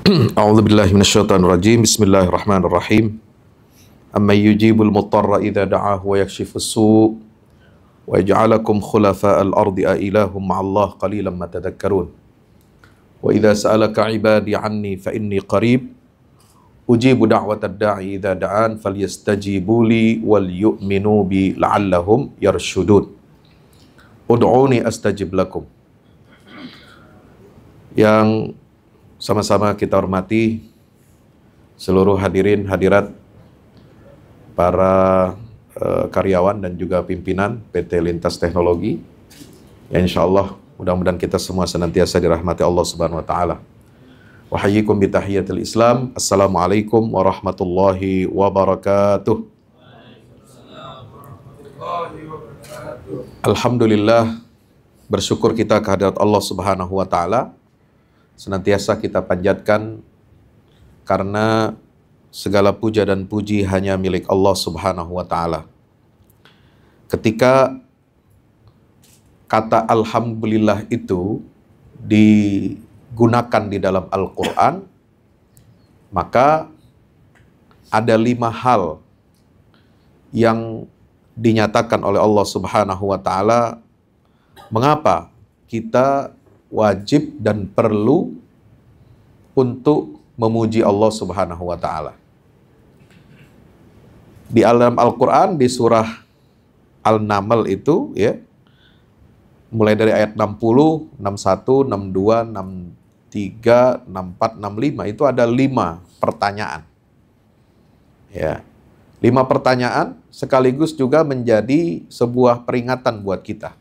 أعوذ بالله من الشيطان الرجيم بسم الله الرحمن الرحيم أمن يجيب المضطر إذا دعاه ويكشف السوء ويجعلكم خلفاء الأرض أإله مع الله قليلا ما تذكرون وإذا سألك عبادي عني فإني قريب أجيب دعوة الداعي إذا دعان فليستجيبوا لي وليؤمنوا بي لعلهم يرشدون ادعوني أستجب لكم yang Sama-sama kita hormati seluruh hadirin hadirat para uh, karyawan dan juga pimpinan PT Lintas Teknologi. Ya insya Allah mudah-mudahan kita semua senantiasa dirahmati Allah Subhanahu Wa Taala. Wahyikum bitahiyatil Islam. Assalamualaikum warahmatullahi wabarakatuh. Alhamdulillah bersyukur kita kehadirat Allah Subhanahu wa taala senantiasa kita panjatkan karena segala puja dan puji hanya milik Allah Subhanahu wa taala. Ketika kata alhamdulillah itu digunakan di dalam Al-Qur'an, maka ada lima hal yang dinyatakan oleh Allah Subhanahu wa taala mengapa kita wajib dan perlu untuk memuji Allah Subhanahu wa taala. Di alam Al-Qur'an di surah Al-Naml itu ya mulai dari ayat 60, 61, 62, 63, 64, 65 itu ada lima pertanyaan. Ya. Lima pertanyaan sekaligus juga menjadi sebuah peringatan buat kita.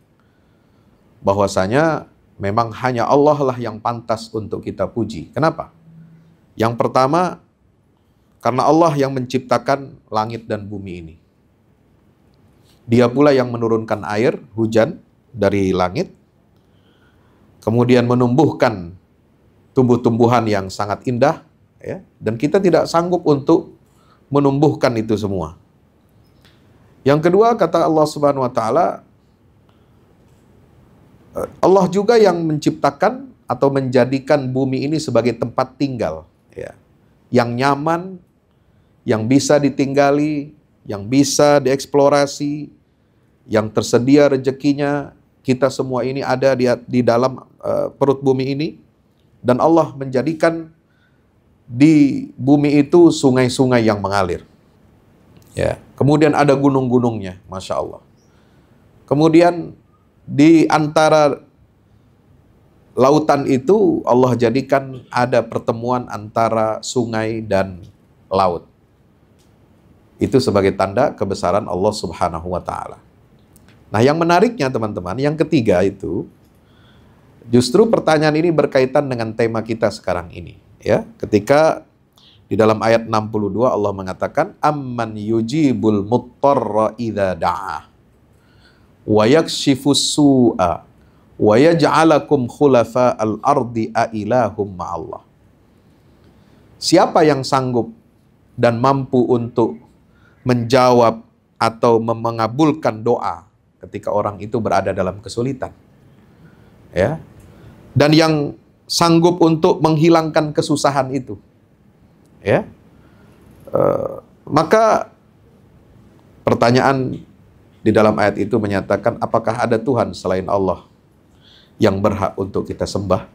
Bahwasanya Memang hanya Allah lah yang pantas untuk kita puji. Kenapa? Yang pertama, karena Allah yang menciptakan langit dan bumi ini. Dia pula yang menurunkan air, hujan dari langit, kemudian menumbuhkan tumbuh-tumbuhan yang sangat indah, ya, dan kita tidak sanggup untuk menumbuhkan itu semua. Yang kedua, kata Allah Subhanahu wa Ta'ala, Allah juga yang menciptakan atau menjadikan bumi ini sebagai tempat tinggal, ya. yang nyaman, yang bisa ditinggali, yang bisa dieksplorasi, yang tersedia rezekinya. Kita semua ini ada di, di dalam uh, perut bumi ini, dan Allah menjadikan di bumi itu sungai-sungai yang mengalir. Ya, kemudian ada gunung-gunungnya, masya Allah. Kemudian di antara lautan itu Allah jadikan ada pertemuan antara sungai dan laut. Itu sebagai tanda kebesaran Allah Subhanahu wa taala. Nah, yang menariknya teman-teman, yang ketiga itu justru pertanyaan ini berkaitan dengan tema kita sekarang ini, ya. Ketika di dalam ayat 62 Allah mengatakan amman yujibul muttarra idza da'ah wa yakshifus su'a wa yaj'alakum khulafa al-ardi a ilahum ma'allah. Siapa yang sanggup dan mampu untuk menjawab atau mengabulkan doa ketika orang itu berada dalam kesulitan? Ya. Dan yang sanggup untuk menghilangkan kesusahan itu. Ya. E, maka pertanyaan di dalam ayat itu menyatakan apakah ada Tuhan selain Allah yang berhak untuk kita sembah.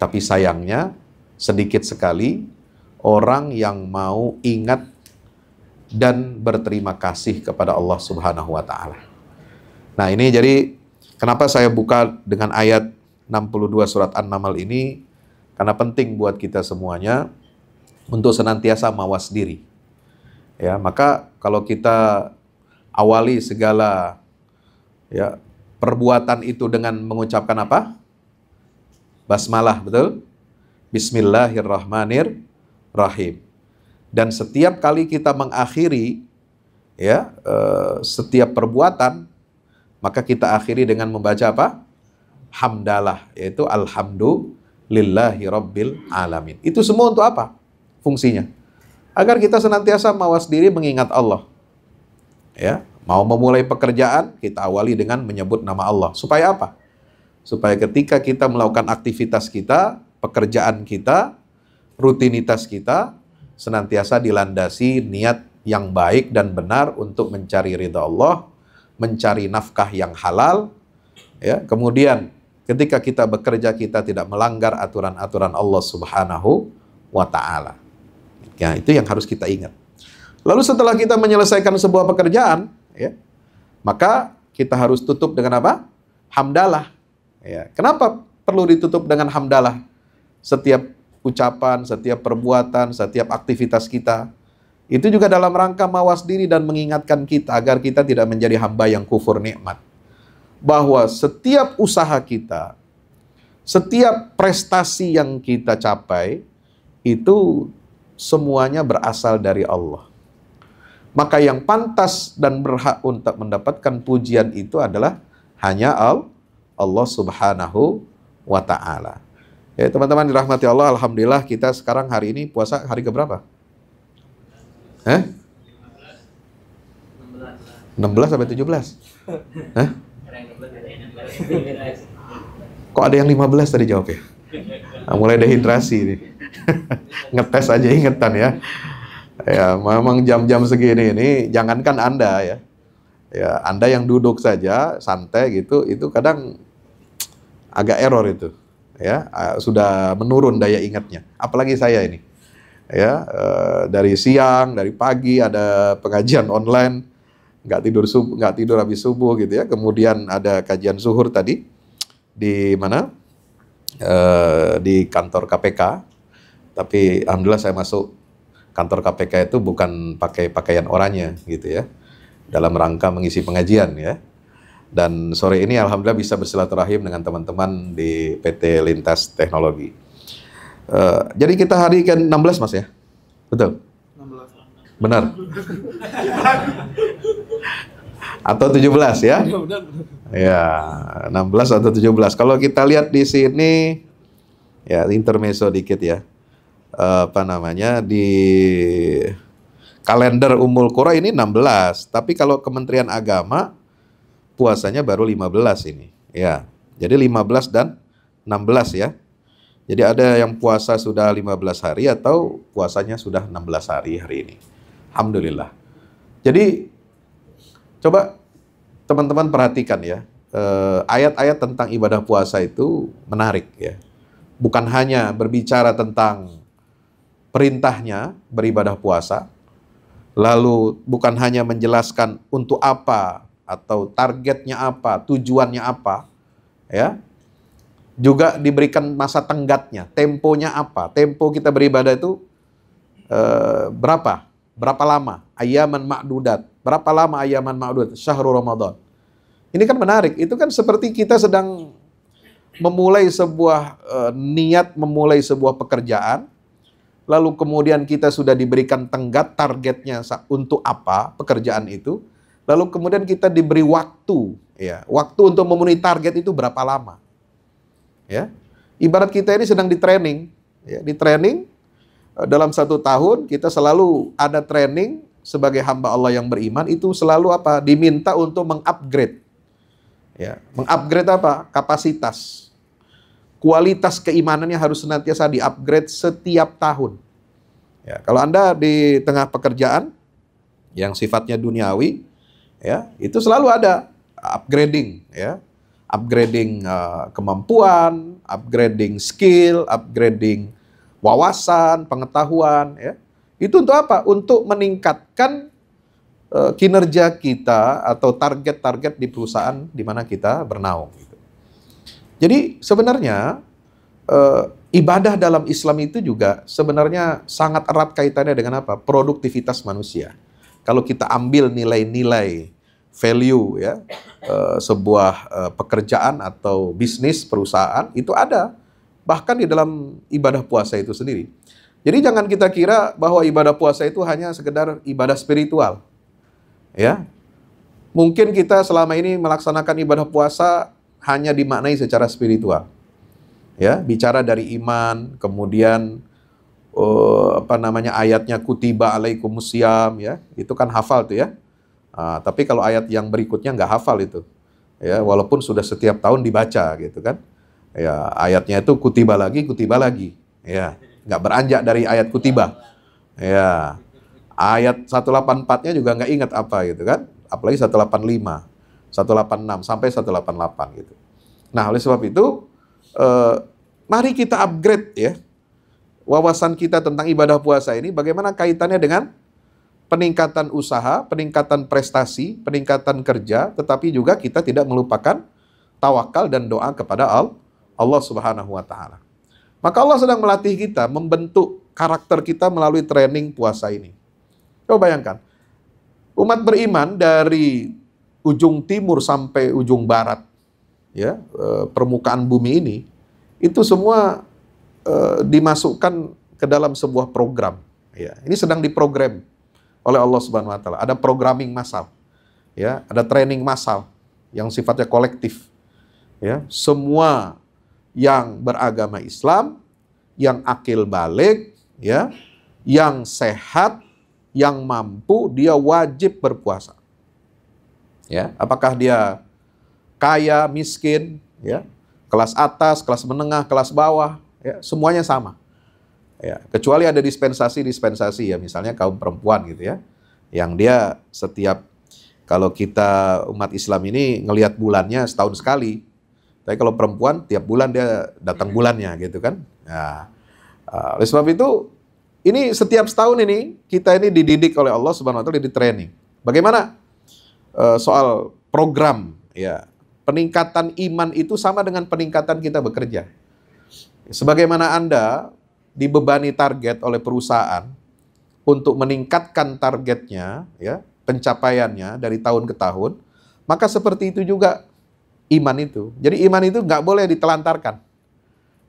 Tapi sayangnya sedikit sekali orang yang mau ingat dan berterima kasih kepada Allah Subhanahu wa taala. Nah, ini jadi kenapa saya buka dengan ayat 62 surat An-Naml ini karena penting buat kita semuanya untuk senantiasa mawas diri. Ya, maka kalau kita awali segala ya perbuatan itu dengan mengucapkan apa? Basmalah, betul? Bismillahirrahmanirrahim. Dan setiap kali kita mengakhiri ya uh, setiap perbuatan maka kita akhiri dengan membaca apa? Hamdalah, yaitu alhamdulillahi rabbil alamin. Itu semua untuk apa? Fungsinya. Agar kita senantiasa mawas diri mengingat Allah ya mau memulai pekerjaan kita awali dengan menyebut nama Allah supaya apa supaya ketika kita melakukan aktivitas kita pekerjaan kita rutinitas kita senantiasa dilandasi niat yang baik dan benar untuk mencari ridha Allah mencari nafkah yang halal ya kemudian ketika kita bekerja kita tidak melanggar aturan-aturan Allah Subhanahu wa taala ya itu yang harus kita ingat Lalu setelah kita menyelesaikan sebuah pekerjaan, ya, maka kita harus tutup dengan apa? Hamdalah. Ya. Kenapa perlu ditutup dengan hamdalah? Setiap ucapan, setiap perbuatan, setiap aktivitas kita. Itu juga dalam rangka mawas diri dan mengingatkan kita agar kita tidak menjadi hamba yang kufur nikmat. Bahwa setiap usaha kita, setiap prestasi yang kita capai, itu semuanya berasal dari Allah. Maka yang pantas dan berhak untuk mendapatkan pujian itu adalah hanya Allah Subhanahu wa taala. Ya, teman-teman dirahmati Allah, alhamdulillah kita sekarang hari ini puasa hari ke berapa? Eh? 16 sampai 17. Hah? Kok ada yang 15 tadi jawab ya? Nah, mulai dehidrasi nih. Ngetes aja ingetan ya. Ya, memang jam-jam segini ini jangankan Anda ya. Ya, Anda yang duduk saja santai gitu itu kadang agak error itu. Ya, sudah menurun daya ingatnya. Apalagi saya ini. Ya, e, dari siang, dari pagi ada pengajian online, nggak tidur sub nggak tidur habis subuh gitu ya. Kemudian ada kajian zuhur tadi di mana? E, di kantor KPK. Tapi alhamdulillah saya masuk kantor KPK itu bukan pakai pakaian orangnya gitu ya. Dalam rangka mengisi pengajian ya. Dan sore ini alhamdulillah bisa bersilaturahim dengan teman-teman di PT Lintas Teknologi. Uh, jadi kita hari ke-16 Mas ya. Betul. 16. Benar. atau 17 ya. Iya, ya, 16 atau 17. Kalau kita lihat di sini ya intermeso dikit ya. Eh, apa namanya di kalender Umul Qura ini 16, tapi kalau Kementerian Agama puasanya baru 15 ini. Ya. Jadi 15 dan 16 ya. Jadi ada yang puasa sudah 15 hari atau puasanya sudah 16 hari hari ini. Alhamdulillah. Jadi coba teman-teman perhatikan ya. Eh, ayat-ayat eh, tentang ibadah puasa itu menarik ya. Bukan hanya berbicara tentang perintahnya beribadah puasa, lalu bukan hanya menjelaskan untuk apa atau targetnya apa, tujuannya apa, ya. Juga diberikan masa tenggatnya, temponya apa? Tempo kita beribadah itu e, berapa? Berapa lama? Ayaman makdudat, Berapa lama ayaman makdudat, Syahrul Ramadan. Ini kan menarik. Itu kan seperti kita sedang memulai sebuah e, niat memulai sebuah pekerjaan lalu kemudian kita sudah diberikan tenggat targetnya untuk apa pekerjaan itu, lalu kemudian kita diberi waktu, ya, waktu untuk memenuhi target itu berapa lama, ya. Ibarat kita ini sedang di training, ya, di training eh, dalam satu tahun kita selalu ada training sebagai hamba Allah yang beriman itu selalu apa diminta untuk mengupgrade, ya, mengupgrade apa kapasitas, kualitas keimanannya harus senantiasa diupgrade setiap tahun. Ya, kalau Anda di tengah pekerjaan yang sifatnya duniawi, ya, itu selalu ada upgrading, ya. Upgrading uh, kemampuan, upgrading skill, upgrading wawasan, pengetahuan, ya. Itu untuk apa? Untuk meningkatkan uh, kinerja kita atau target-target di perusahaan di mana kita bernaung. Jadi sebenarnya e, ibadah dalam Islam itu juga sebenarnya sangat erat kaitannya dengan apa? Produktivitas manusia. Kalau kita ambil nilai-nilai value ya e, sebuah e, pekerjaan atau bisnis perusahaan itu ada bahkan di dalam ibadah puasa itu sendiri. Jadi jangan kita kira bahwa ibadah puasa itu hanya sekedar ibadah spiritual. Ya. Mungkin kita selama ini melaksanakan ibadah puasa hanya dimaknai secara spiritual. Ya, bicara dari iman, kemudian uh, apa namanya ayatnya kutiba alaikumusiyam ya, itu kan hafal tuh ya. Uh, tapi kalau ayat yang berikutnya nggak hafal itu, ya walaupun sudah setiap tahun dibaca gitu kan. Ya ayatnya itu kutiba lagi, kutiba lagi, ya nggak beranjak dari ayat kutiba, ya ayat 184-nya juga nggak ingat apa gitu kan, apalagi 185. 186 sampai 188 gitu. Nah, oleh sebab itu eh, mari kita upgrade ya wawasan kita tentang ibadah puasa ini bagaimana kaitannya dengan peningkatan usaha, peningkatan prestasi, peningkatan kerja, tetapi juga kita tidak melupakan tawakal dan doa kepada Allah Subhanahu wa taala. Maka Allah sedang melatih kita membentuk karakter kita melalui training puasa ini. Coba bayangkan. Umat beriman dari ujung timur sampai ujung barat ya eh, permukaan bumi ini itu semua e, dimasukkan ke dalam sebuah program ya ini sedang diprogram oleh Allah Subhanahu wa taala ada programming massal ya ada training massal yang sifatnya kolektif ya semua yang beragama Islam yang akil balik ya yang sehat yang mampu dia wajib berpuasa ya apakah dia kaya miskin ya kelas atas kelas menengah kelas bawah ya semuanya sama ya kecuali ada dispensasi dispensasi ya misalnya kaum perempuan gitu ya yang dia setiap kalau kita umat Islam ini ngelihat bulannya setahun sekali tapi kalau perempuan tiap bulan dia datang bulannya gitu kan nah eh, oleh sebab itu ini setiap setahun ini kita ini dididik oleh Allah Subhanahu wa taala di training. Bagaimana Eh, soal program ya. Peningkatan iman itu sama dengan peningkatan kita bekerja. Sebagaimana Anda dibebani target oleh perusahaan untuk meningkatkan targetnya ya, pencapaiannya dari tahun ke tahun, maka seperti itu juga iman itu. Jadi iman itu nggak boleh ditelantarkan.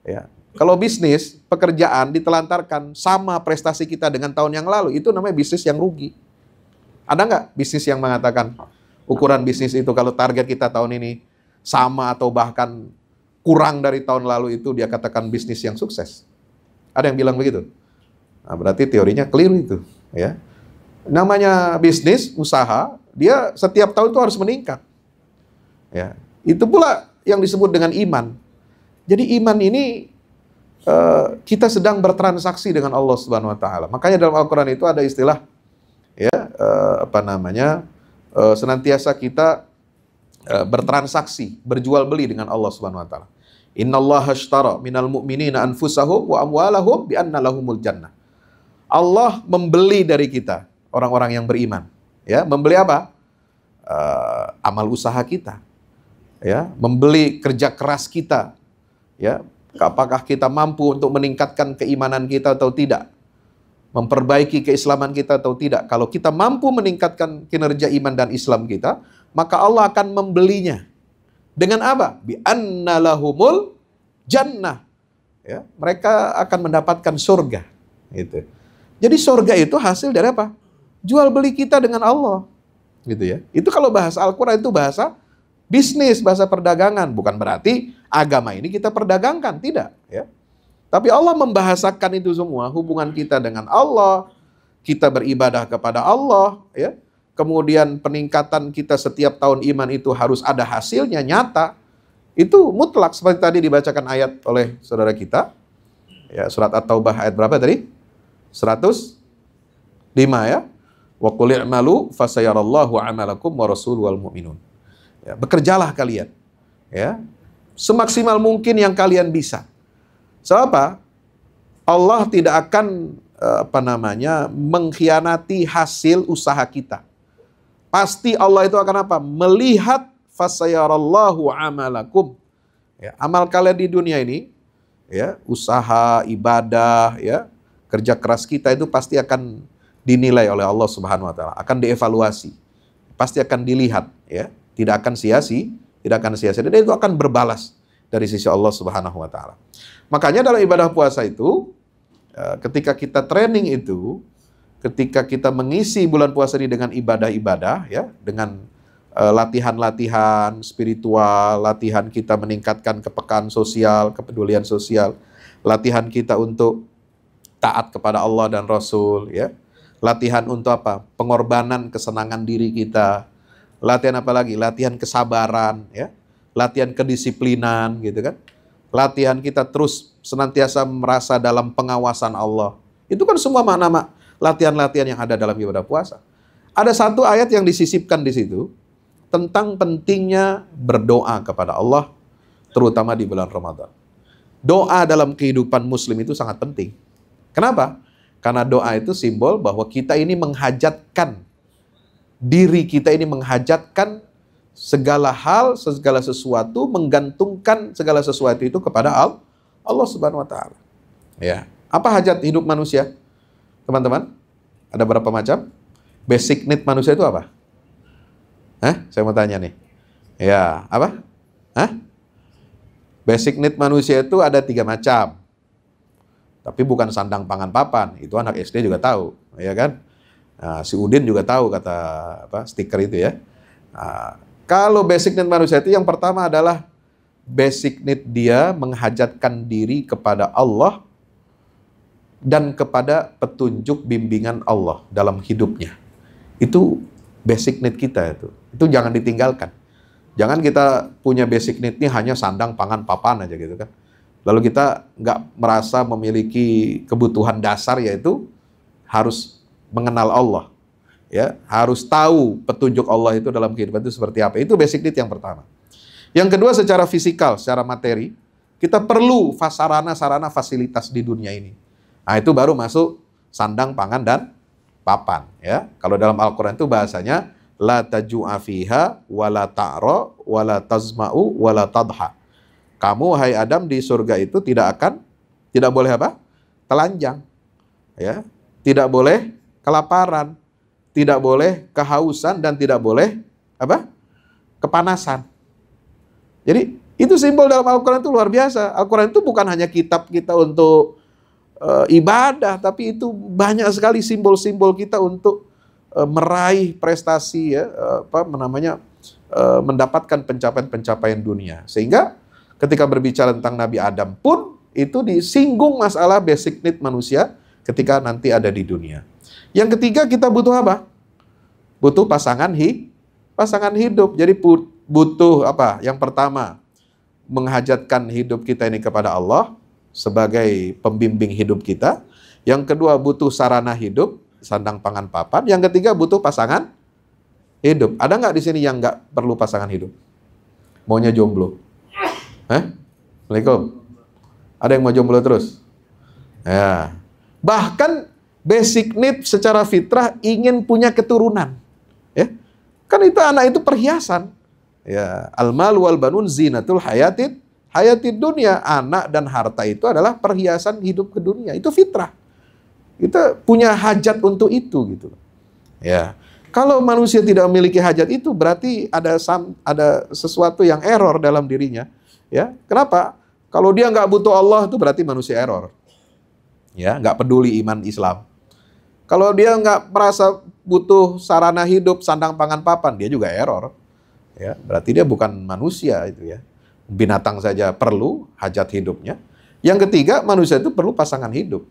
Ya. Kalau bisnis, pekerjaan ditelantarkan sama prestasi kita dengan tahun yang lalu, itu namanya bisnis yang rugi. Ada nggak bisnis yang mengatakan, ukuran bisnis itu kalau target kita tahun ini sama atau bahkan kurang dari tahun lalu itu dia katakan bisnis yang sukses. Ada yang bilang begitu. Nah, berarti teorinya keliru itu, ya. Namanya bisnis, usaha, dia setiap tahun itu harus meningkat. Ya. Itu pula yang disebut dengan iman. Jadi iman ini eh, kita sedang bertransaksi dengan Allah Subhanahu wa taala. Makanya dalam Al-Qur'an itu ada istilah ya eh, apa namanya? Eh, senantiasa kita eh, bertransaksi, berjual beli dengan Allah Subhanahu wa taala. Innallaha ashtara minal mu'minina anfusahum wa amwalahum bi anna jannah. Allah membeli dari kita orang-orang yang beriman, ya, membeli apa? Uh, amal usaha kita. Ya, membeli kerja keras kita. Ya, apakah kita mampu untuk meningkatkan keimanan kita atau tidak? memperbaiki keislaman kita atau tidak. Kalau kita mampu meningkatkan kinerja iman dan Islam kita, maka Allah akan membelinya. Dengan apa? Bi lahumul jannah. Ya, mereka akan mendapatkan surga. Gitu. Jadi surga itu hasil dari apa? Jual beli kita dengan Allah. Gitu ya. Itu kalau bahasa Al-Qur'an itu bahasa bisnis, bahasa perdagangan, bukan berarti agama ini kita perdagangkan, tidak, ya. Tapi Allah membahasakan itu semua, hubungan kita dengan Allah, kita beribadah kepada Allah, ya. Kemudian peningkatan kita setiap tahun iman itu harus ada hasilnya nyata. Itu mutlak seperti tadi dibacakan ayat oleh saudara kita. Ya, surat At-Taubah ayat berapa tadi? 105 ya. Wa qul i'malu fasayarallahu amalakum wa rasuluhu mu'minun. Ya, bekerjalah kalian. Ya. Semaksimal mungkin yang kalian bisa So apa? Allah tidak akan eh, apa namanya mengkhianati hasil usaha kita. Pasti Allah itu akan apa? Melihat fasayarallahu amalakum. Ya, amal kalian di dunia ini ya, usaha, ibadah, ya, kerja keras kita itu pasti akan dinilai oleh Allah Subhanahu wa taala, akan dievaluasi. Pasti akan dilihat, ya. Tidak akan sia-sia, tidak akan sia-sia. Dan itu akan berbalas dari sisi Allah Subhanahu wa taala. Makanya dalam ibadah puasa itu, eh, ketika kita training itu, ketika kita mengisi bulan puasa ini dengan ibadah-ibadah, ya, dengan eh, latihan-latihan spiritual, latihan kita meningkatkan kepekaan sosial, kepedulian sosial, latihan kita untuk taat kepada Allah dan Rasul, ya, latihan untuk apa? Pengorbanan kesenangan diri kita, latihan apa lagi? Latihan kesabaran, ya, latihan kedisiplinan, gitu kan? latihan kita terus senantiasa merasa dalam pengawasan Allah. Itu kan semua makna mak latihan-latihan yang ada dalam ibadah puasa. Ada satu ayat yang disisipkan di situ tentang pentingnya berdoa kepada Allah terutama di bulan Ramadan. Doa dalam kehidupan muslim itu sangat penting. Kenapa? Karena doa itu simbol bahwa kita ini menghajatkan diri kita ini menghajatkan segala hal, segala sesuatu menggantungkan segala sesuatu itu kepada Allah Subhanahu wa taala. Ya. Apa hajat hidup manusia? Teman-teman, ada berapa macam? Basic need manusia itu apa? Hah? Saya mau tanya nih. Ya, apa? Hah? Basic need manusia itu ada tiga macam. Tapi bukan sandang pangan papan, itu anak SD juga tahu, ya kan? Nah, si Udin juga tahu kata apa stiker itu ya. Nah, kalau basic need manusia itu yang pertama adalah basic need dia menghajatkan diri kepada Allah dan kepada petunjuk bimbingan Allah dalam hidupnya. Itu basic need kita itu. Itu jangan ditinggalkan. Jangan kita punya basic need ini hanya sandang, pangan, papan aja gitu kan. Lalu kita nggak merasa memiliki kebutuhan dasar yaitu harus mengenal Allah ya harus tahu petunjuk Allah itu dalam kehidupan itu seperti apa. Itu basic need yang pertama. Yang kedua secara fisikal, secara materi, kita perlu sarana-sarana fasilitas di dunia ini. Nah, itu baru masuk sandang, pangan dan papan, ya. Kalau dalam Al-Qur'an itu bahasanya la taju'a fiha wa la ta'ra wa la tazma'u wa tadha. Kamu hai Adam di surga itu tidak akan tidak boleh apa? telanjang. Ya, tidak boleh kelaparan, tidak boleh kehausan dan tidak boleh apa? kepanasan. Jadi itu simbol dalam Al-Qur'an itu luar biasa. Al-Qur'an itu bukan hanya kitab kita untuk e, ibadah, tapi itu banyak sekali simbol-simbol kita untuk e, meraih prestasi ya, e, apa namanya? E, mendapatkan pencapaian-pencapaian dunia. Sehingga ketika berbicara tentang Nabi Adam pun itu disinggung masalah basic need manusia ketika nanti ada di dunia. Yang ketiga kita butuh apa? Butuh pasangan hi, pasangan hidup. Jadi butuh apa? Yang pertama menghajatkan hidup kita ini kepada Allah sebagai pembimbing hidup kita. Yang kedua butuh sarana hidup, sandang pangan papan. Yang ketiga butuh pasangan hidup. Ada nggak di sini yang nggak perlu pasangan hidup? Maunya jomblo. Eh? Assalamualaikum. Ada yang mau jomblo terus? Ya. Bahkan basic need secara fitrah ingin punya keturunan. Ya. Kan itu anak itu perhiasan. Ya, al mal wal banun zinatul hayatid hayatid dunia. Anak dan harta itu adalah perhiasan hidup ke dunia. Itu fitrah. Kita punya hajat untuk itu gitu. Ya. Kalau manusia tidak memiliki hajat itu berarti ada sam, ada sesuatu yang error dalam dirinya. Ya, kenapa? Kalau dia nggak butuh Allah itu berarti manusia error. Ya, nggak peduli iman Islam. Kalau dia nggak merasa butuh sarana hidup, sandang pangan papan, dia juga error. Ya, berarti dia bukan manusia itu ya. Binatang saja perlu hajat hidupnya. Yang ketiga, manusia itu perlu pasangan hidup.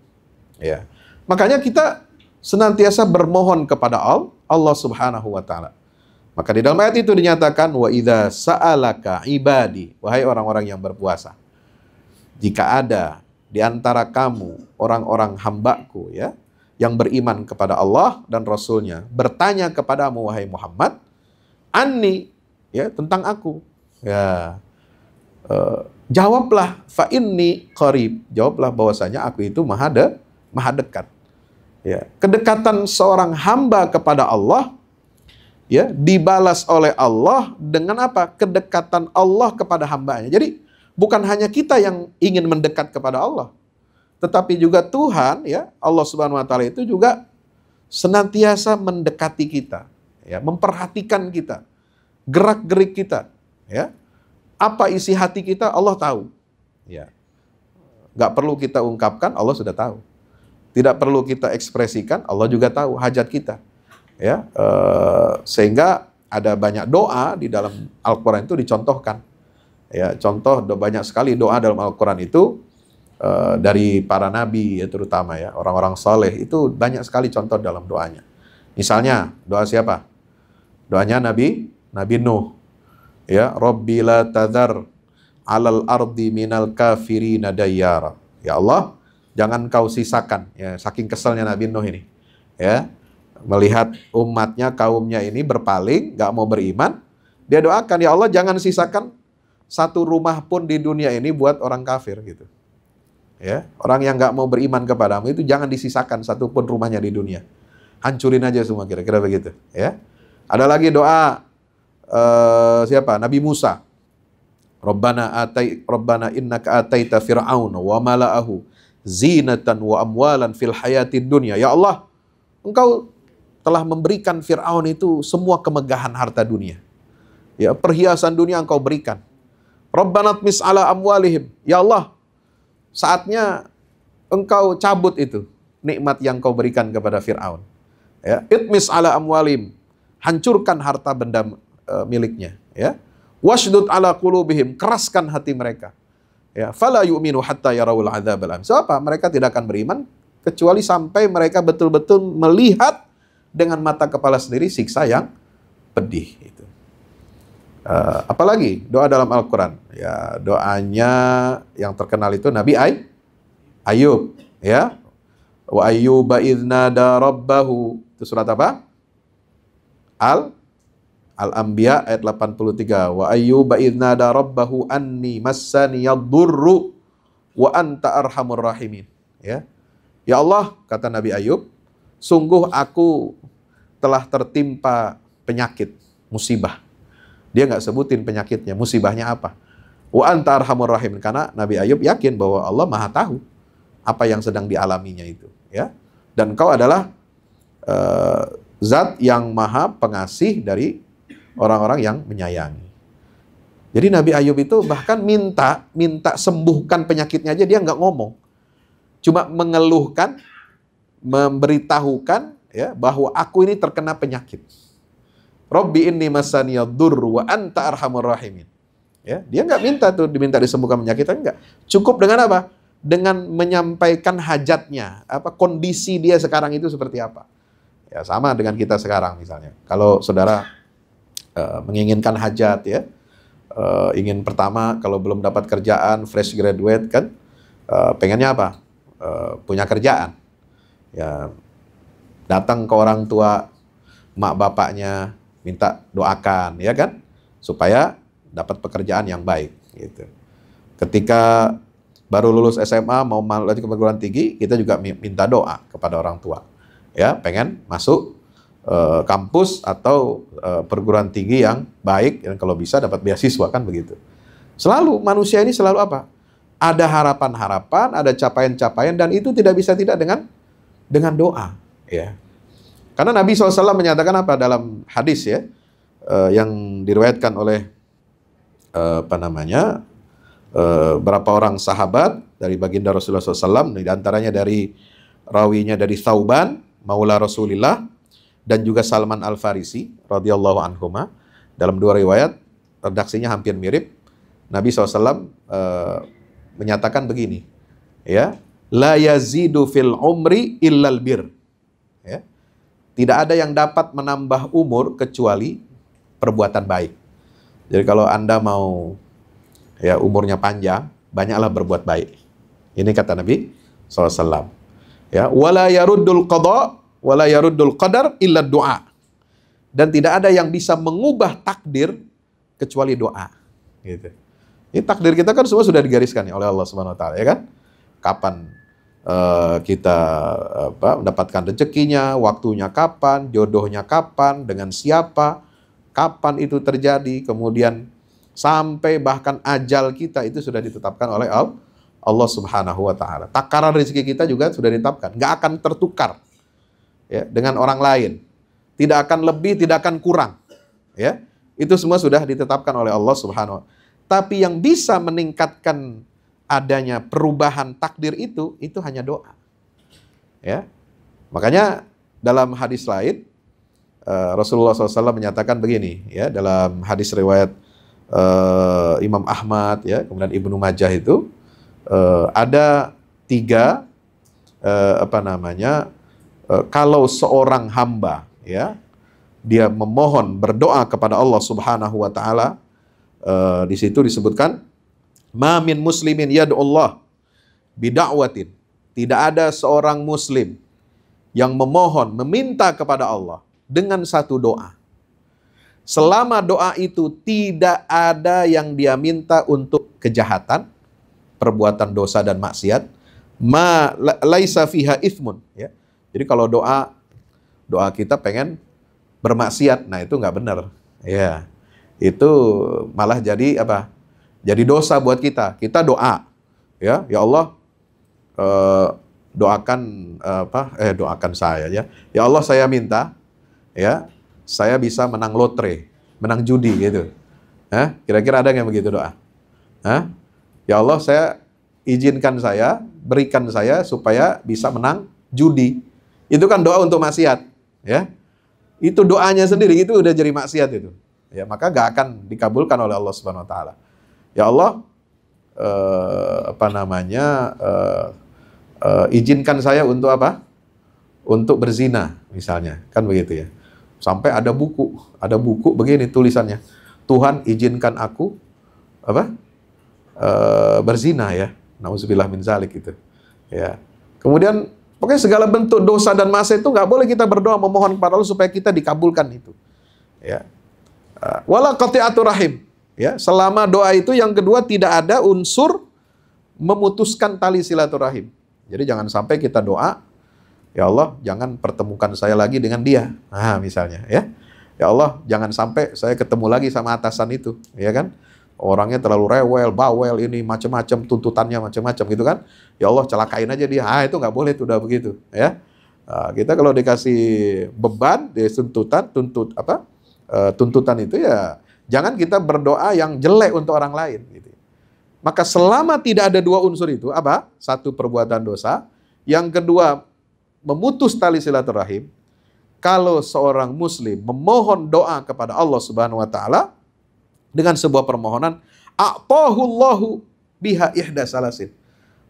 Ya. Makanya kita senantiasa bermohon kepada Allah, Allah Subhanahu wa taala. Maka di dalam ayat itu dinyatakan wa idza sa'alaka ibadi, wahai orang-orang yang berpuasa. Jika ada di antara kamu orang-orang hambaku ya, yang beriman kepada Allah dan Rasulnya bertanya kepadamu wahai Muhammad anni ya tentang aku ya uh, jawablah fa ini qarib jawablah bahwasanya aku itu maha de, maha dekat ya kedekatan seorang hamba kepada Allah ya dibalas oleh Allah dengan apa kedekatan Allah kepada hambanya jadi bukan hanya kita yang ingin mendekat kepada Allah tetapi juga Tuhan ya, Allah Subhanahu wa taala itu juga senantiasa mendekati kita, ya, memperhatikan kita, gerak-gerik kita, ya. Apa isi hati kita Allah tahu. Ya. Gak perlu kita ungkapkan, Allah sudah tahu. Tidak perlu kita ekspresikan, Allah juga tahu hajat kita. Ya, e, sehingga ada banyak doa di dalam Al-Qur'an itu dicontohkan. Ya, contoh banyak sekali doa dalam Al-Qur'an itu Eh, dari para nabi ya terutama ya orang-orang soleh itu banyak sekali contoh dalam doanya. Misalnya doa siapa? Doanya Nabi Nabi Nuh ya Robbi la tadar alal ardi minal kafirina dayara Ya Allah, jangan kau sisakan ya saking keselnya Nabi Nuh ini. Ya, melihat umatnya kaumnya ini berpaling, nggak mau beriman, dia doakan ya Allah jangan sisakan satu rumah pun di dunia ini buat orang kafir gitu. Ya, orang yang nggak mau beriman kepadamu itu jangan disisakan satupun rumahnya di dunia. Hancurin aja semua kira-kira begitu. Ya, ada lagi doa uh, siapa? Nabi Musa. Rabbana atai Rabbana innaka ataita fir'aun wa mala'ahu zinatan wa amwalan fil hayati dunya. Ya Allah, engkau telah memberikan Fir'aun itu semua kemegahan harta dunia. Ya, perhiasan dunia engkau berikan. Rabbana mis'ala amwalihim. Ya Allah, saatnya engkau cabut itu nikmat yang kau berikan kepada Firaun. Ya, itmis ala amwalim, hancurkan harta benda e, miliknya, ya. Wasdud ala qulubihim, keraskan hati mereka. Ya, fala yu'minu hatta yarawul adzab al so, apa? Mereka tidak akan beriman kecuali sampai mereka betul-betul melihat dengan mata kepala sendiri siksa yang pedih. Uh, apalagi doa dalam Al-Quran. Ya, doanya yang terkenal itu Nabi Ay, Ayub. Ya. Wa ayyuba idnada rabbahu. Itu surat apa? Al Al-Anbiya ayat 83. Wa ayyuba idnada rabbahu anni massani yadurru wa anta arhamur rahimin. Ya. Ya Allah, kata Nabi Ayub, sungguh aku telah tertimpa penyakit, musibah dia nggak sebutin penyakitnya, musibahnya apa. Wa anta arhamur rahim. Karena Nabi Ayub yakin bahwa Allah maha tahu apa yang sedang dialaminya itu. ya Dan kau adalah uh, zat yang maha pengasih dari orang-orang yang menyayangi. Jadi Nabi Ayub itu bahkan minta, minta sembuhkan penyakitnya aja dia nggak ngomong. Cuma mengeluhkan, memberitahukan ya bahwa aku ini terkena penyakit. Robbi inni dur wa anta arhamur rahimin. Ya, dia nggak minta tuh diminta disembuhkan penyakitnya nggak, Cukup dengan apa? Dengan menyampaikan hajatnya, apa kondisi dia sekarang itu seperti apa. Ya, sama dengan kita sekarang misalnya. Kalau saudara uh, menginginkan hajat ya, uh, ingin pertama kalau belum dapat kerjaan fresh graduate kan uh, pengennya apa? Uh, punya kerjaan. Ya datang ke orang tua mak bapaknya minta doakan ya kan supaya dapat pekerjaan yang baik gitu. Ketika baru lulus SMA mau lanjut ke perguruan tinggi, kita juga minta doa kepada orang tua. Ya, pengen masuk e, kampus atau e, perguruan tinggi yang baik dan kalau bisa dapat beasiswa kan begitu. Selalu manusia ini selalu apa? Ada harapan-harapan, ada capaian-capaian dan itu tidak bisa tidak dengan dengan doa, ya. Karena Nabi SAW menyatakan apa dalam hadis ya, eh, yang diriwayatkan oleh eh, apa namanya uh, berapa orang sahabat dari baginda Rasulullah SAW, di antaranya dari rawinya dari Sauban, Maula Rasulillah, dan juga Salman Al Farisi radhiyallahu anhuma dalam dua riwayat redaksinya hampir mirip. Nabi SAW uh, menyatakan begini, ya, la yazidu fil umri illal bir. Ya. Tidak ada yang dapat menambah umur kecuali perbuatan baik. Jadi kalau Anda mau ya umurnya panjang, banyaklah berbuat baik. Ini kata Nabi SAW. Ya, wala yaruddul qada wala yaruddul qadar illa doa. Dan tidak ada yang bisa mengubah takdir kecuali doa. Gitu. Ini takdir kita kan semua sudah digariskan oleh Allah Subhanahu wa taala, ya kan? Kapan Eh, kita apa, mendapatkan rezekinya, waktunya kapan, jodohnya kapan, dengan siapa, kapan itu terjadi, kemudian sampai bahkan ajal kita itu sudah ditetapkan oleh Allah Subhanahu wa taala. Takaran rezeki kita juga sudah ditetapkan, nggak akan tertukar ya dengan orang lain. Tidak akan lebih, tidak akan kurang. Ya. Itu semua sudah ditetapkan oleh Allah Subhanahu wa taala. Tapi yang bisa meningkatkan adanya perubahan takdir itu itu hanya doa. Ya. Makanya dalam hadis lain eh, Rasulullah SAW menyatakan begini ya dalam hadis riwayat uh, Imam Ahmad ya kemudian Ibnu Majah itu uh, ada tiga uh, apa namanya uh, kalau seorang hamba ya dia memohon berdoa kepada Allah Subhanahu Wa Taala uh, di situ disebutkan Mamin min muslimin yad'ullah bidakwatin. Tidak ada seorang muslim yang memohon, meminta kepada Allah dengan satu doa. Selama doa itu tidak ada yang dia minta untuk kejahatan, perbuatan dosa dan maksiat, ma laisa fiha ithmun ya. Jadi kalau doa doa kita pengen bermaksiat, nah itu nggak benar. Ya. Itu malah jadi apa? Jadi dosa buat kita. Kita doa, ya, ya Allah eh, doakan eh, apa? Eh doakan saya ya. Ya Allah saya minta, ya, saya bisa menang lotre, menang judi gitu. Eh, Kira-kira ada yang begitu doa? Eh, Ya Allah saya izinkan saya, berikan saya supaya bisa menang judi. Itu kan doa untuk maksiat, ya. Itu doanya sendiri itu udah jadi maksiat itu. Ya, maka gak akan dikabulkan oleh Allah Subhanahu wa taala ya Allah uh, apa namanya uh, uh, izinkan saya untuk apa? Untuk berzina misalnya, kan begitu ya. Sampai ada buku, ada buku begini tulisannya. Tuhan izinkan aku apa? uh, berzina ya. Nauzubillah min zalik itu. Ya. Kemudian pokoknya segala bentuk dosa dan masa itu nggak boleh kita berdoa memohon kepada Allah supaya kita dikabulkan itu. Ya. Wala qati'atur rahim Ya, selama doa itu yang kedua tidak ada unsur memutuskan tali silaturahim. Jadi jangan sampai kita doa, ya Allah, jangan pertemukan saya lagi dengan dia. Nah, misalnya ya. Ya Allah, jangan sampai saya ketemu lagi sama atasan itu, ya kan? Orangnya terlalu rewel, bawel, ini macam-macam tuntutannya macam-macam gitu kan? Ya Allah, celakain aja dia. Ah, itu nggak boleh itu udah begitu, ya. Nah, kita kalau dikasih beban, dia tuntutan, tuntut apa? Eh, tuntutan itu ya Jangan kita berdoa yang jelek untuk orang lain. Gitu. Maka selama tidak ada dua unsur itu, apa? Satu perbuatan dosa, yang kedua memutus tali silaturahim. Kalau seorang muslim memohon doa kepada Allah Subhanahu wa taala dengan sebuah permohonan, a'tahullahu biha ihda salasin.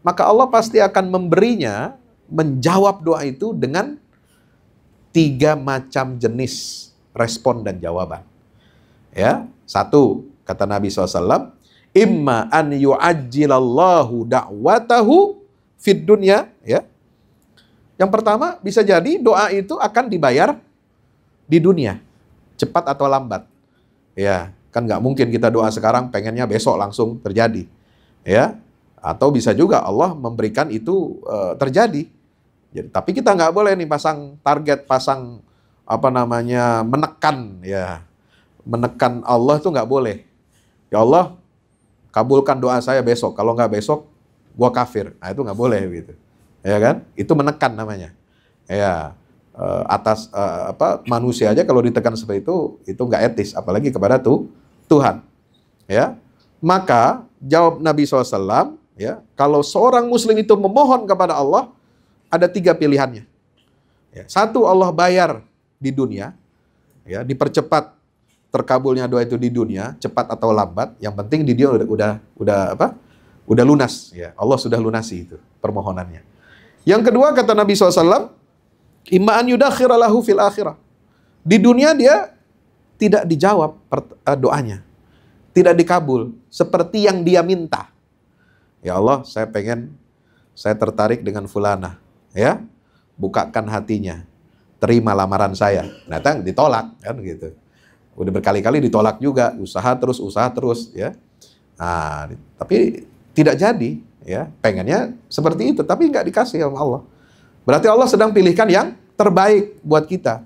Maka Allah pasti akan memberinya menjawab doa itu dengan tiga macam jenis respon dan jawaban. Ya, satu kata Nabi SAW, imma an yu'ajjilallahu da'watahu fid dunya, ya. Yang pertama bisa jadi doa itu akan dibayar di dunia, cepat atau lambat. Ya, kan nggak mungkin kita doa sekarang pengennya besok langsung terjadi. Ya, atau bisa juga Allah memberikan itu uh, terjadi. Jadi, ya, tapi kita nggak boleh nih pasang target, pasang apa namanya menekan ya menekan Allah itu nggak boleh. Ya Allah, kabulkan doa saya besok. Kalau nggak besok, gua kafir. Nah itu nggak boleh gitu, ya kan? Itu menekan namanya. Ya eh, atas eh, apa manusia aja kalau ditekan seperti itu itu nggak etis, apalagi kepada tuh Tuhan. Ya, maka jawab Nabi SAW, ya kalau seorang Muslim itu memohon kepada Allah, ada tiga pilihannya. Ya, satu Allah bayar di dunia, ya dipercepat terkabulnya doa itu di dunia, cepat atau lambat, yang penting di dia udah udah, udah apa? Udah lunas ya. Allah sudah lunasi itu permohonannya. Yang kedua kata Nabi SAW, imaan yudakhiralahu fil akhirah. Di dunia dia tidak dijawab eh, doanya. Tidak dikabul. Seperti yang dia minta. Ya Allah, saya pengen, saya tertarik dengan fulana. Ya, bukakan hatinya. Terima lamaran saya. datang ditolak kan gitu. Udah berkali-kali ditolak juga, usaha terus, usaha terus, ya. Nah, tapi tidak jadi, ya. Pengennya seperti itu, tapi nggak dikasih oleh Allah. Berarti Allah sedang pilihkan yang terbaik buat kita.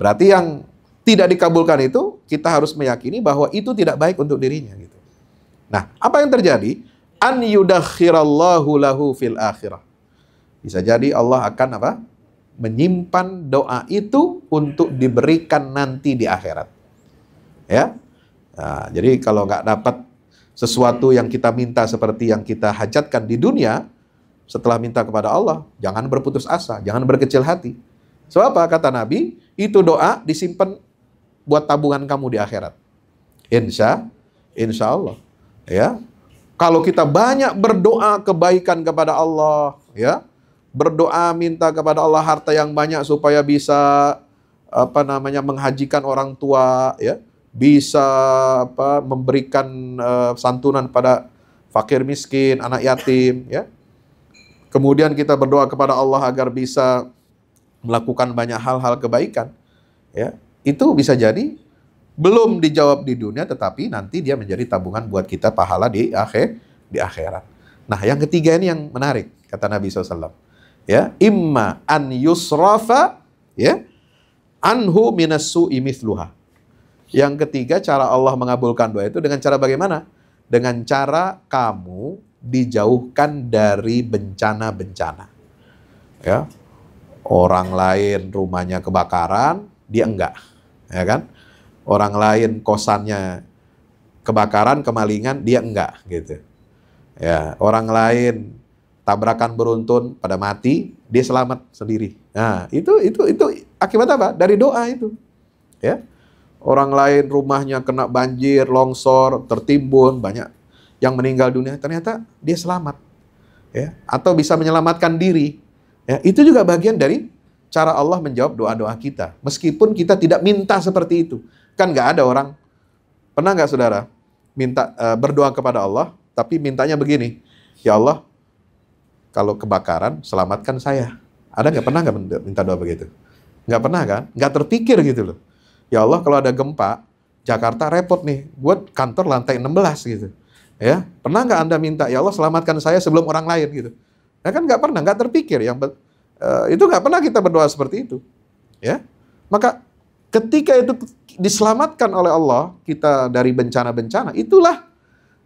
Berarti yang tidak dikabulkan itu, kita harus meyakini bahwa itu tidak baik untuk dirinya. Gitu. Nah, apa yang terjadi? An yudakhirallahu lahu fil akhirah. Bisa jadi Allah akan apa? Menyimpan doa itu untuk diberikan nanti di akhirat ya. Nah, jadi kalau nggak dapat sesuatu yang kita minta seperti yang kita hajatkan di dunia, setelah minta kepada Allah, jangan berputus asa, jangan berkecil hati. Sebab apa kata Nabi, itu doa disimpan buat tabungan kamu di akhirat. Insya, insya Allah. Ya, kalau kita banyak berdoa kebaikan kepada Allah, ya, berdoa minta kepada Allah harta yang banyak supaya bisa apa namanya menghajikan orang tua, ya, bisa apa memberikan uh, santunan pada fakir miskin, anak yatim, ya. Kemudian kita berdoa kepada Allah agar bisa melakukan banyak hal-hal kebaikan, ya. Itu bisa jadi belum dijawab di dunia tetapi nanti dia menjadi tabungan buat kita pahala di akhir di akhirat. Nah, yang ketiga ini yang menarik kata Nabi SAW. Ya, imma an yusrafa ya anhu minasu imithluha yang ketiga, cara Allah mengabulkan doa itu dengan cara bagaimana? Dengan cara kamu dijauhkan dari bencana-bencana. Ya. Orang lain rumahnya kebakaran, dia enggak. Ya kan? Orang lain kosannya kebakaran, kemalingan, dia enggak gitu. Ya, orang lain tabrakan beruntun pada mati, dia selamat sendiri. Nah, itu itu itu akibat apa? Dari doa itu. Ya orang lain rumahnya kena banjir, longsor, tertimbun, banyak yang meninggal dunia, ternyata dia selamat. Ya, atau bisa menyelamatkan diri. Ya, itu juga bagian dari cara Allah menjawab doa-doa kita. Meskipun kita tidak minta seperti itu. Kan nggak ada orang. Pernah nggak saudara minta uh, berdoa kepada Allah, tapi mintanya begini, Ya Allah, kalau kebakaran, selamatkan saya. Ada nggak pernah nggak minta doa begitu? Nggak pernah kan? Nggak terpikir gitu loh ya Allah kalau ada gempa, Jakarta repot nih, buat kantor lantai 16 gitu. Ya, pernah nggak Anda minta, ya Allah selamatkan saya sebelum orang lain gitu. Nah kan nggak pernah, nggak terpikir. Yang uh, itu nggak pernah kita berdoa seperti itu. Ya, maka ketika itu diselamatkan oleh Allah kita dari bencana-bencana, itulah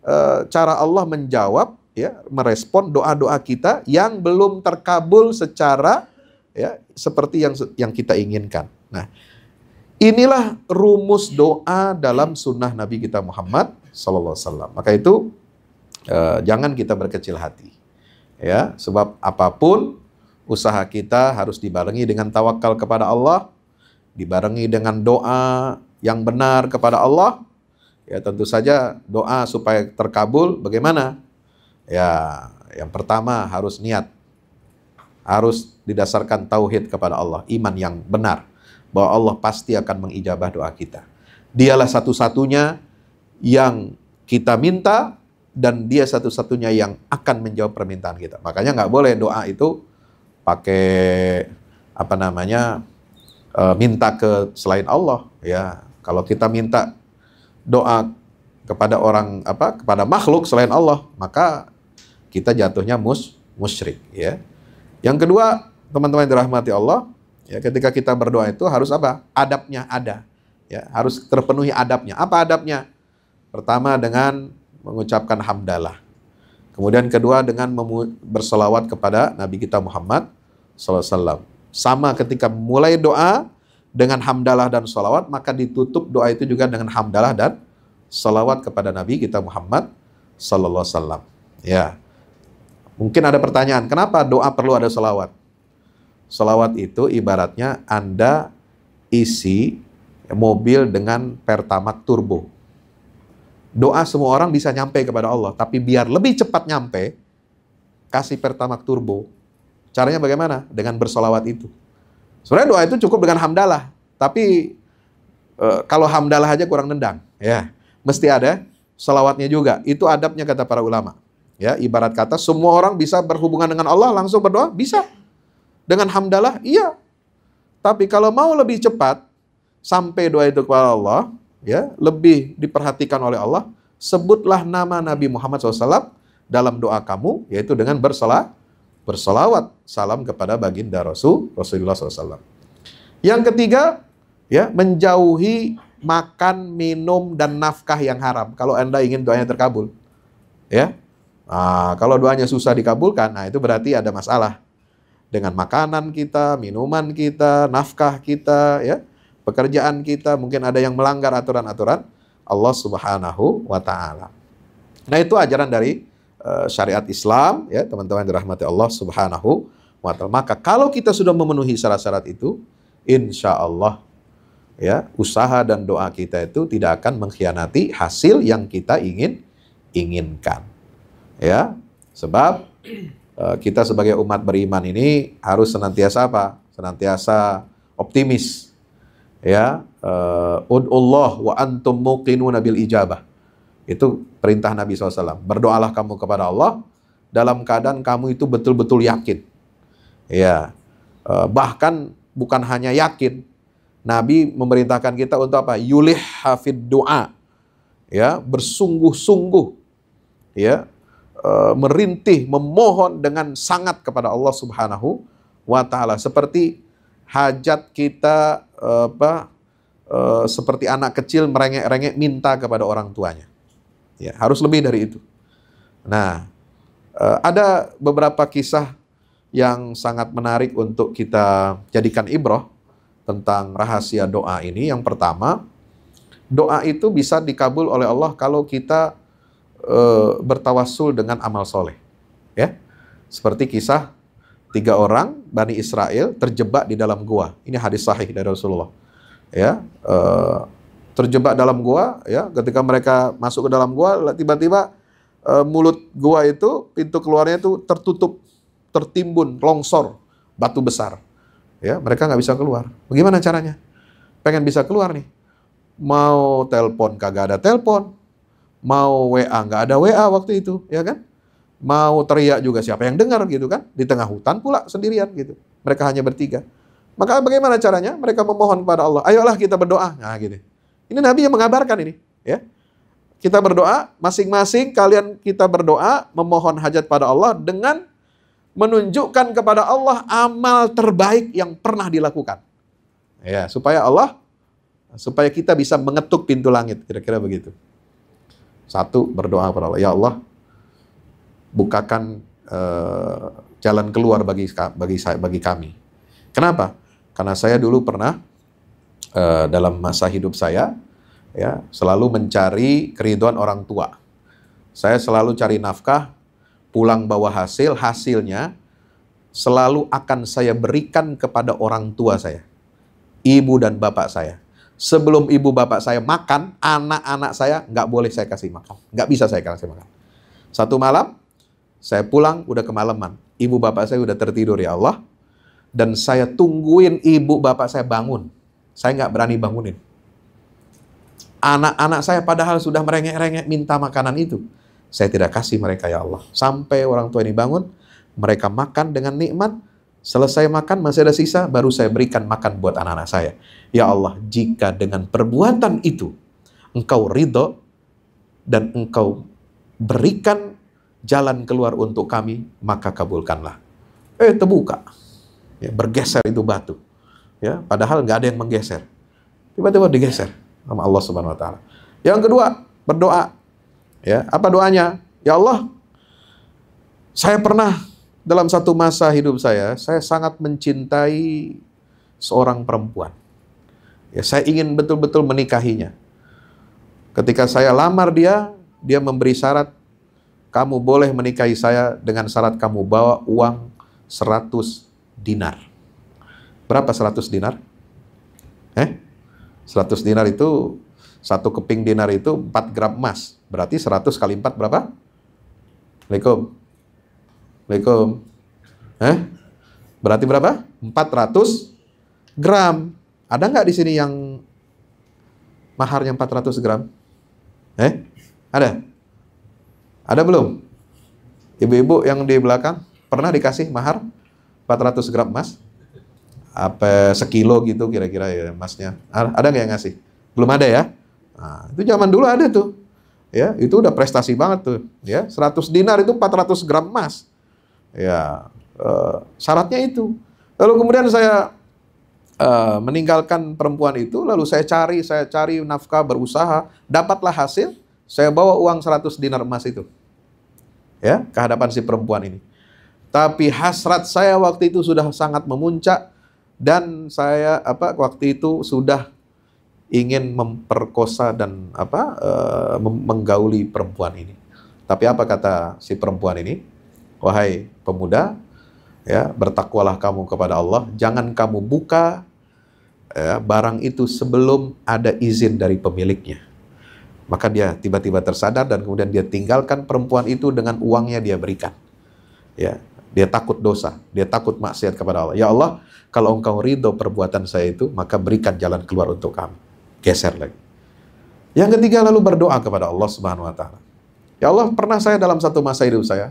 eh, cara Allah menjawab, ya, merespon doa-doa kita yang belum terkabul secara ya seperti yang yang kita inginkan. Nah, Inilah rumus doa dalam sunnah Nabi kita Muhammad Sallallahu Maka itu eh, jangan kita berkecil hati, ya. Sebab apapun usaha kita harus dibarengi dengan tawakal kepada Allah, dibarengi dengan doa yang benar kepada Allah. Ya tentu saja doa supaya terkabul bagaimana? Ya yang pertama harus niat, harus didasarkan tauhid kepada Allah, iman yang benar bahwa Allah pasti akan mengijabah doa kita. Dialah satu-satunya yang kita minta dan dia satu-satunya yang akan menjawab permintaan kita. Makanya nggak boleh doa itu pakai apa namanya e, minta ke selain Allah ya. Kalau kita minta doa kepada orang apa kepada makhluk selain Allah maka kita jatuhnya mus musyrik ya. Yang kedua teman-teman yang dirahmati Allah Ya, ketika kita berdoa itu harus apa? Adabnya ada. Ya, harus terpenuhi adabnya. Apa adabnya? Pertama dengan mengucapkan hamdalah. Kemudian kedua dengan berselawat kepada Nabi kita Muhammad SAW. Sama ketika mulai doa dengan hamdalah dan solawat, maka ditutup doa itu juga dengan hamdalah dan solawat kepada Nabi kita Muhammad Sallallahu Alaihi Ya, mungkin ada pertanyaan, kenapa doa perlu ada solawat? Selawat itu ibaratnya Anda isi mobil dengan pertamax turbo. Doa semua orang bisa nyampe kepada Allah, tapi biar lebih cepat nyampe, kasih pertamax turbo. Caranya bagaimana? Dengan bersolawat itu. Sebenarnya doa itu cukup dengan hamdalah, tapi e, kalau hamdalah aja kurang nendang, ya. Mesti ada selawatnya juga. Itu adabnya kata para ulama. Ya, ibarat kata semua orang bisa berhubungan dengan Allah langsung berdoa, bisa. Dengan hamdalah, iya. Tapi kalau mau lebih cepat, sampai doa itu kepada Allah, ya lebih diperhatikan oleh Allah, sebutlah nama Nabi Muhammad SAW dalam doa kamu, yaitu dengan bersalah, bersolawat salam kepada baginda Rasul Rasulullah SAW. Yang ketiga, ya menjauhi makan, minum dan nafkah yang haram. Kalau anda ingin doanya terkabul, ya. Nah, kalau doanya susah dikabulkan, nah itu berarti ada masalah dengan makanan kita, minuman kita, nafkah kita, ya, pekerjaan kita, mungkin ada yang melanggar aturan-aturan Allah Subhanahu wa taala. Nah, itu ajaran dari uh, syariat Islam ya, teman-teman dirahmati Allah Subhanahu wa taala. Maka kalau kita sudah memenuhi syarat-syarat itu, insya Allah ya, usaha dan doa kita itu tidak akan mengkhianati hasil yang kita ingin inginkan. Ya, sebab Eh, kita sebagai umat beriman ini harus senantiasa apa? Senantiasa optimis. Ya, eh, udullah wa antum muqinuna bil ijabah. Itu perintah Nabi SAW. Berdoalah kamu kepada Allah dalam keadaan kamu itu betul-betul yakin. Ya, eh, bahkan bukan hanya yakin. Nabi memerintahkan kita untuk apa? Yulih hafid doa. Ya, bersungguh-sungguh. Ya, Eh, merintih, memohon dengan sangat kepada Allah Subhanahu wa taala seperti hajat kita eh, apa eh, seperti anak kecil merengek-rengek minta kepada orang tuanya. Ya, harus lebih dari itu. Nah, ada beberapa kisah yang sangat menarik untuk kita jadikan ibroh tentang rahasia doa ini. Yang pertama, doa itu bisa dikabul oleh Allah kalau kita e, eh, bertawasul dengan amal soleh. Ya, seperti kisah tiga orang bani Israel terjebak di dalam gua. Ini hadis sahih dari Rasulullah. Ya, e, terjebak dalam gua. Ya, ketika mereka masuk ke dalam gua, tiba-tiba e, mulut gua itu pintu keluarnya itu tertutup, tertimbun longsor batu besar. Ya, mereka nggak bisa keluar. Bagaimana caranya? Pengen bisa keluar nih. Mau telpon, kagak ada telpon. Mau WA, nggak ada WA waktu itu, ya kan? Mau teriak juga siapa yang dengar gitu kan? Di tengah hutan pula sendirian gitu. Mereka hanya bertiga. Maka bagaimana caranya? Mereka memohon kepada Allah, ayolah kita berdoa. Nah gitu. Ini Nabi yang mengabarkan ini, ya. Kita berdoa, masing-masing kalian kita berdoa memohon hajat pada Allah dengan menunjukkan kepada Allah amal terbaik yang pernah dilakukan. Ya, supaya Allah supaya kita bisa mengetuk pintu langit kira-kira begitu. Satu, berdoa kepada Allah, ya Allah, bukakan uh, jalan keluar bagi bagi saya bagi kami. Kenapa? Karena saya dulu pernah uh, dalam masa hidup saya ya selalu mencari keriduan orang tua. Saya selalu cari nafkah, pulang bawa hasil, hasilnya selalu akan saya berikan kepada orang tua saya, ibu dan bapak saya sebelum ibu bapak saya makan, anak-anak saya nggak boleh saya kasih makan. Nggak bisa saya kasih makan. Satu malam, saya pulang udah kemalaman. Ibu bapak saya udah tertidur ya Allah. Dan saya tungguin ibu bapak saya bangun. Saya nggak berani bangunin. Anak-anak saya padahal sudah merengek-rengek minta makanan itu. Saya tidak kasih mereka ya Allah. Sampai orang tua ini bangun, mereka makan dengan nikmat, Selesai makan masih ada sisa, baru saya berikan makan buat anak-anak saya. Ya Allah, jika dengan perbuatan itu engkau ridho dan engkau berikan jalan keluar untuk kami, maka kabulkanlah. Eh, terbuka. Ya, bergeser itu batu. Ya, padahal nggak ada yang menggeser. Tiba-tiba digeser sama Allah Subhanahu wa taala. Yang kedua, berdoa. Ya, apa doanya? Ya Allah, saya pernah dalam satu masa hidup saya, saya sangat mencintai seorang perempuan. Ya, saya ingin betul-betul menikahinya. Ketika saya lamar dia, dia memberi syarat, kamu boleh menikahi saya dengan syarat kamu bawa uang 100 dinar. Berapa 100 dinar? Eh? 100 dinar itu satu keping dinar itu 4 gram emas. Berarti 100 kali 4 berapa? Assalamualaikum. Assalamualaikum. Eh? Berarti berapa? 400 gram. Ada nggak di sini yang maharnya 400 gram? Eh? Ada? Ada belum? Ibu-ibu yang di belakang pernah dikasih mahar 400 gram emas? Apa sekilo gitu kira-kira ya emasnya? Ada nggak yang ngasih? Belum ada ya? Nah, itu zaman dulu ada tuh. Ya, itu udah prestasi banget tuh. Ya, 100 dinar itu 400 gram emas. Ya, uh, syaratnya itu. Lalu kemudian saya uh, meninggalkan perempuan itu, lalu saya cari, saya cari nafkah, berusaha, dapatlah hasil, saya bawa uang 100 dinar emas itu. Ya, ke hadapan si perempuan ini. Tapi hasrat saya waktu itu sudah sangat memuncak dan saya apa waktu itu sudah ingin memperkosa dan apa uh, menggauli perempuan ini. Tapi apa kata si perempuan ini? wahai pemuda, ya bertakwalah kamu kepada Allah, jangan kamu buka ya, barang itu sebelum ada izin dari pemiliknya. Maka dia tiba-tiba tersadar dan kemudian dia tinggalkan perempuan itu dengan uangnya dia berikan. Ya, dia takut dosa, dia takut maksiat kepada Allah. Ya Allah, kalau engkau ridho perbuatan saya itu, maka berikan jalan keluar untuk kami. Geser lagi. Yang ketiga lalu berdoa kepada Allah Subhanahu wa taala. Ya Allah, pernah saya dalam satu masa hidup saya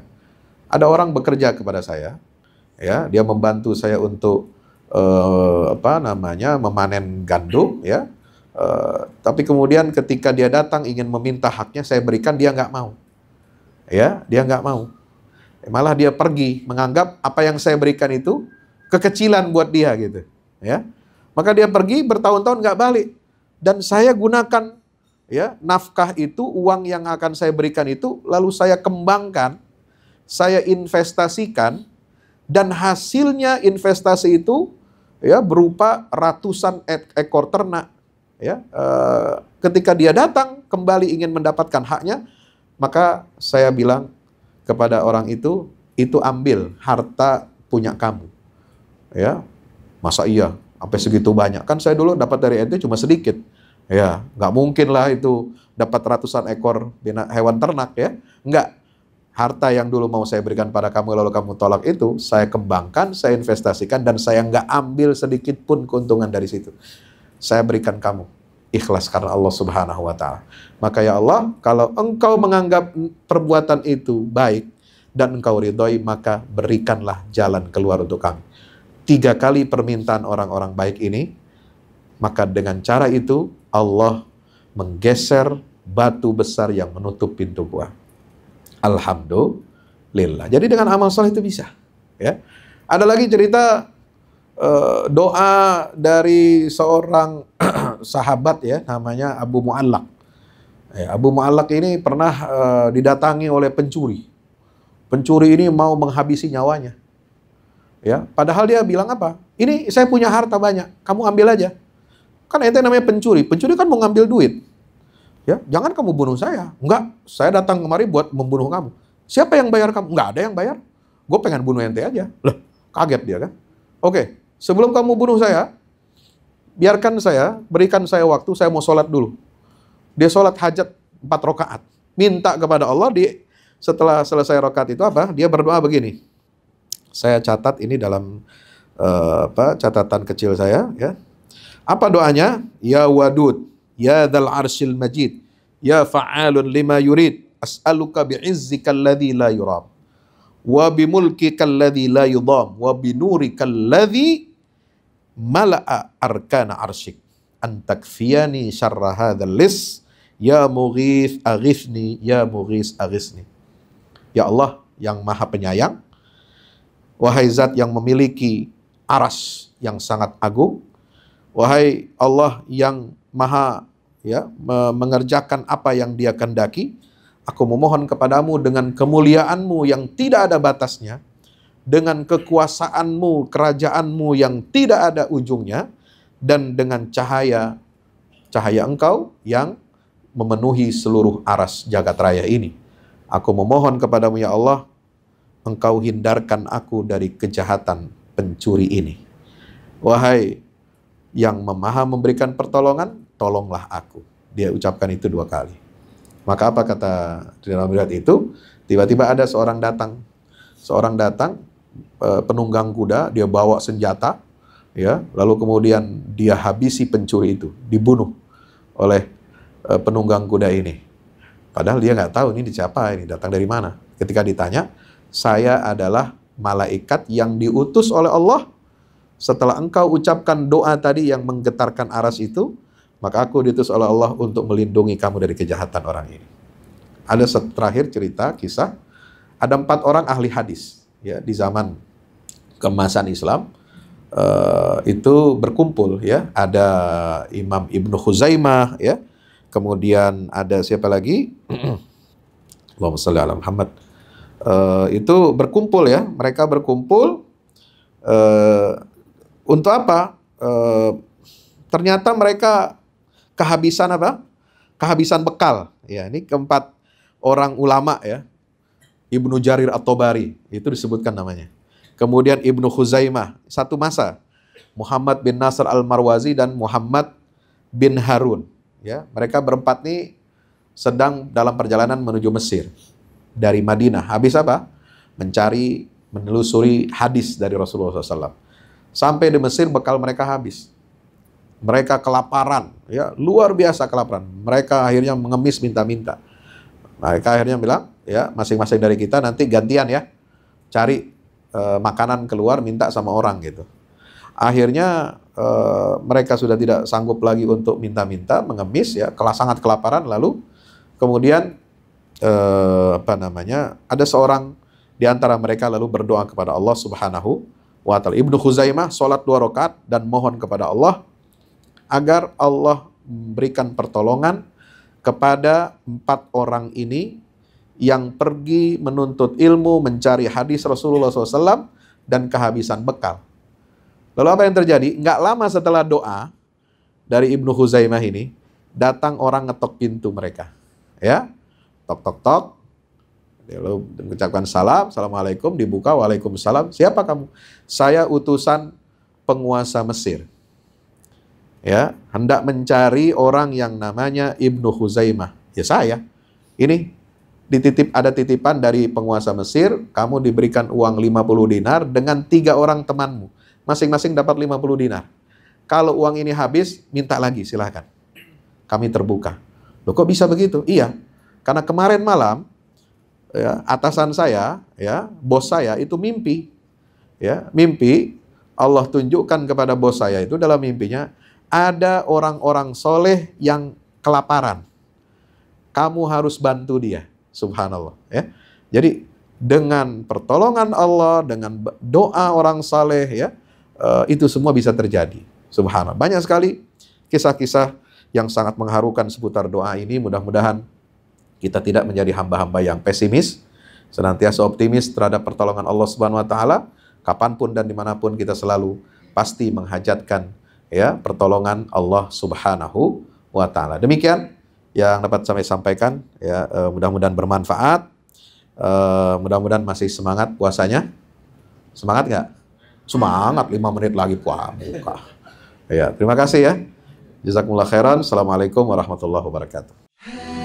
ada orang bekerja kepada saya, ya, dia membantu saya untuk uh, apa namanya memanen gandum, ya. Uh, tapi kemudian ketika dia datang ingin meminta haknya saya berikan dia nggak mau, ya, dia nggak mau. Malah dia pergi menganggap apa yang saya berikan itu kekecilan buat dia gitu, ya. Maka dia pergi bertahun-tahun nggak balik dan saya gunakan ya nafkah itu uang yang akan saya berikan itu lalu saya kembangkan saya investasikan dan hasilnya investasi itu ya berupa ratusan ekor ternak ya e, ketika dia datang kembali ingin mendapatkan haknya maka saya bilang kepada orang itu itu ambil harta punya kamu ya masa iya apa segitu banyak kan saya dulu dapat dari ente cuma sedikit ya nggak mungkin lah itu dapat ratusan ekor hewan ternak ya nggak harta yang dulu mau saya berikan pada kamu lalu kamu tolak itu, saya kembangkan, saya investasikan, dan saya nggak ambil sedikit pun keuntungan dari situ. Saya berikan kamu ikhlas karena Allah Subhanahu wa Ta'ala. Maka ya Allah, kalau engkau menganggap perbuatan itu baik dan engkau ridhoi, maka berikanlah jalan keluar untuk kami. Tiga kali permintaan orang-orang baik ini, maka dengan cara itu Allah menggeser batu besar yang menutup pintu gua. Alhamdulillah. Jadi dengan amal soleh itu bisa. Ya. Ada lagi cerita eh, doa dari seorang sahabat ya, namanya Abu Mu'allak. Ya, Abu Mu'allak ini pernah eh, didatangi oleh pencuri. Pencuri ini mau menghabisi nyawanya. Ya, padahal dia bilang apa? Ini saya punya harta banyak, kamu ambil aja. Kan ente namanya pencuri. Pencuri kan mau ngambil duit. Ya, jangan kamu bunuh saya. Enggak, saya datang kemari buat membunuh kamu. Siapa yang bayar kamu? Enggak ada yang bayar. Gue pengen bunuh ente aja. Loh, kaget dia kan. Oke, sebelum kamu bunuh saya, biarkan saya, berikan saya waktu, saya mau sholat dulu. Dia sholat hajat empat rokaat. Minta kepada Allah, di setelah selesai rokaat itu apa? Dia berdoa begini. Saya catat ini dalam uh, apa catatan kecil saya ya. Apa doanya? Ya Wadud. Ya dal arsyil majid. Ya fa'alun lima yurid. As'aluka bi'izzika alladhi la yuram. Wa bimulkika alladhi la yudam. Wa binurika alladhi mala'a arkana arsyik. Antakfiyani syarra hadhal lis. Ya mughith aghithni. Ya mughis aghisni Ya Allah yang maha penyayang. Wahai zat yang memiliki aras yang sangat agung. Wahai Allah yang maha ya mengerjakan apa yang dia kendaki. Aku memohon kepadamu dengan kemuliaanmu yang tidak ada batasnya, dengan kekuasaanmu, kerajaanmu yang tidak ada ujungnya, dan dengan cahaya cahaya engkau yang memenuhi seluruh aras jagat raya ini. Aku memohon kepadamu ya Allah, engkau hindarkan aku dari kejahatan pencuri ini. Wahai yang memaha memberikan pertolongan, tolonglah aku. Dia ucapkan itu dua kali. Maka apa kata di dalam riwayat itu? Tiba-tiba ada seorang datang, seorang datang e, penunggang kuda, dia bawa senjata, ya, lalu kemudian dia habisi pencuri itu, dibunuh oleh e, penunggang kuda ini. Padahal dia nggak tahu ini di siapa, ini datang dari mana. Ketika ditanya, saya adalah malaikat yang diutus oleh Allah setelah engkau ucapkan doa tadi yang menggetarkan aras itu, maka aku diutus oleh Allah untuk melindungi kamu dari kejahatan orang ini. Ada terakhir cerita kisah ada empat orang ahli hadis ya di zaman kemasan Islam uh, itu berkumpul ya ada Imam Ibnu Khuzaimah ya kemudian ada siapa lagi Allahumma salli ala Muhammad uh, itu berkumpul ya mereka berkumpul uh, untuk apa uh, ternyata mereka kehabisan apa? Kehabisan bekal. Ya, ini keempat orang ulama ya. Ibnu Jarir atau Bari itu disebutkan namanya. Kemudian Ibnu Khuzaimah, satu masa. Muhammad bin Nasr Al-Marwazi dan Muhammad bin Harun. Ya, mereka berempat nih sedang dalam perjalanan menuju Mesir dari Madinah. Habis apa? Mencari, menelusuri hadis dari Rasulullah SAW. Sampai di Mesir bekal mereka habis. Mereka kelaparan, ya luar biasa kelaparan. Mereka akhirnya mengemis minta-minta. Mereka akhirnya bilang, ya masing-masing dari kita nanti gantian ya, cari e, makanan keluar minta sama orang gitu. Akhirnya e, mereka sudah tidak sanggup lagi untuk minta-minta, mengemis ya, kelas sangat kelaparan. Lalu kemudian e, apa namanya? Ada seorang di antara mereka lalu berdoa kepada Allah Subhanahu wa taala. Ibnu Khuzaimah salat dua rakaat dan mohon kepada Allah agar Allah memberikan pertolongan kepada empat orang ini yang pergi menuntut ilmu, mencari hadis Rasulullah SAW, dan kehabisan bekal. Lalu apa yang terjadi? Enggak lama setelah doa dari Ibnu Huzaimah ini, datang orang ngetok pintu mereka. Ya, tok tok tok. Lalu mengucapkan salam, assalamualaikum, dibuka, waalaikumsalam. Siapa kamu? Saya utusan penguasa Mesir ya hendak mencari orang yang namanya Ibnu Huzaimah. Ya saya. Ini dititip ada titipan dari penguasa Mesir, kamu diberikan uang 50 dinar dengan tiga orang temanmu. Masing-masing dapat 50 dinar. Kalau uang ini habis, minta lagi silahkan. Kami terbuka. Loh kok bisa begitu? Iya. Karena kemarin malam ya, atasan saya, ya, bos saya itu mimpi. Ya, mimpi Allah tunjukkan kepada bos saya itu dalam mimpinya ada orang-orang soleh yang kelaparan. Kamu harus bantu dia. Subhanallah. Ya. Jadi dengan pertolongan Allah, dengan doa orang soleh, ya, eh, itu semua bisa terjadi. Subhanallah. Banyak sekali kisah-kisah yang sangat mengharukan seputar doa ini. Mudah-mudahan kita tidak menjadi hamba-hamba yang pesimis, senantiasa optimis terhadap pertolongan Allah Subhanahu wa taala, kapanpun dan dimanapun kita selalu pasti menghajatkan ya pertolongan Allah Subhanahu wa taala. Demikian yang dapat saya sampaikan ya eh, mudah-mudahan bermanfaat. Eh, mudah-mudahan masih semangat puasanya. Semangat nggak? Semangat 5 menit lagi puasa. Ya, terima kasih ya. Jazakumullah khairan. Assalamualaikum warahmatullahi wabarakatuh.